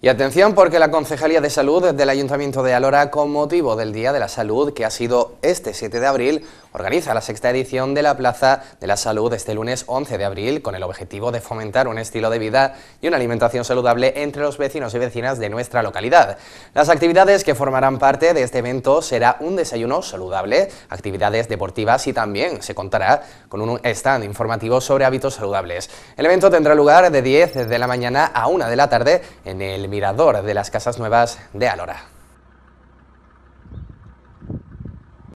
Y atención porque la Concejalía de Salud del Ayuntamiento de Alora, con motivo del Día de la Salud, que ha sido este 7 de abril, organiza la sexta edición de la Plaza de la Salud este lunes 11 de abril con el objetivo de fomentar un estilo de vida y una alimentación saludable entre los vecinos y vecinas de nuestra localidad. Las actividades que formarán parte de este evento será un desayuno saludable, actividades deportivas y también se contará con un stand informativo sobre hábitos saludables. El evento tendrá lugar de 10 de la mañana a 1 de la tarde en el Mirador de las Casas Nuevas de Alora.